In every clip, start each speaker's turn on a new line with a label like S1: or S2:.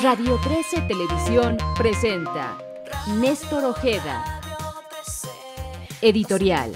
S1: Radio 13 Televisión presenta Néstor Ojeda. Editorial.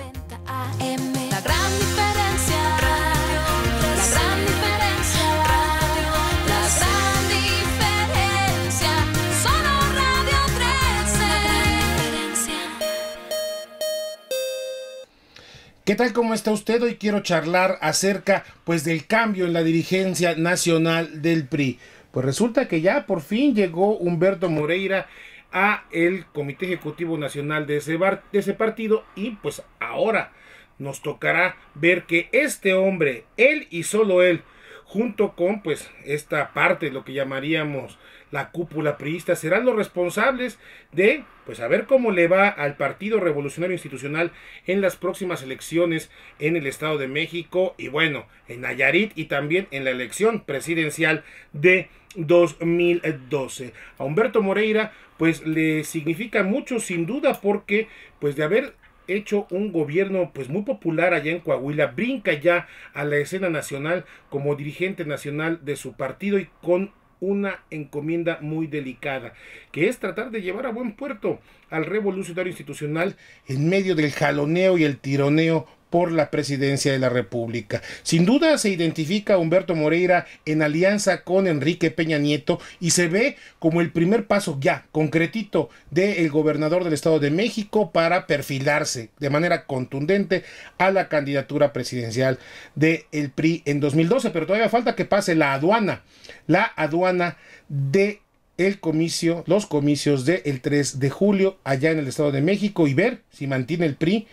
S1: ¿Qué tal cómo está usted? Hoy quiero charlar acerca pues del cambio en la dirigencia nacional del PRI. Pues resulta que ya por fin llegó Humberto Moreira a el Comité Ejecutivo Nacional de ese, de ese partido y pues ahora nos tocará ver que este hombre, él y solo él, junto con pues esta parte, lo que llamaríamos la cúpula priista, serán los responsables de pues a cómo le va al Partido Revolucionario Institucional en las próximas elecciones en el Estado de México y bueno, en Nayarit y también en la elección presidencial de 2012. A Humberto Moreira pues le significa mucho sin duda porque pues de haber hecho un gobierno pues muy popular allá en Coahuila, brinca ya a la escena nacional como dirigente nacional de su partido y con una encomienda muy delicada, que es tratar de llevar a buen puerto al revolucionario institucional en medio del jaloneo y el tironeo por la presidencia de la República. Sin duda se identifica Humberto Moreira en alianza con Enrique Peña Nieto y se ve como el primer paso ya concretito del gobernador del Estado de México para perfilarse de manera contundente a la candidatura presidencial del PRI en 2012, pero todavía falta que pase la aduana, la aduana de el comicio, los comicios del 3 de julio allá en el Estado de México y ver si mantiene el PRI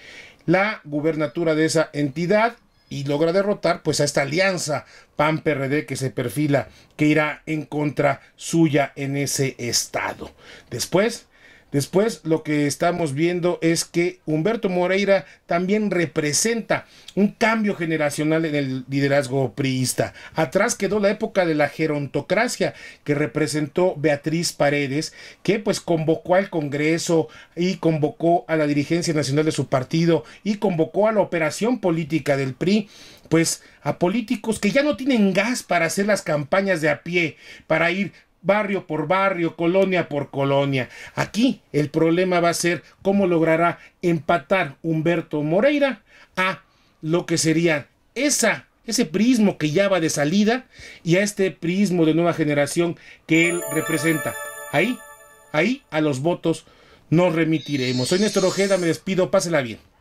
S1: la gubernatura de esa entidad y logra derrotar pues a esta alianza PAN-PRD que se perfila, que irá en contra suya en ese estado. Después Después lo que estamos viendo es que Humberto Moreira también representa un cambio generacional en el liderazgo priista. Atrás quedó la época de la gerontocracia que representó Beatriz Paredes, que pues convocó al Congreso y convocó a la dirigencia nacional de su partido y convocó a la operación política del PRI pues a políticos que ya no tienen gas para hacer las campañas de a pie, para ir barrio por barrio, colonia por colonia. Aquí el problema va a ser cómo logrará empatar Humberto Moreira a lo que sería esa, ese prismo que ya va de salida y a este prismo de nueva generación que él representa. Ahí, ahí a los votos nos remitiremos. Soy Néstor Ojeda, me despido, pásela bien.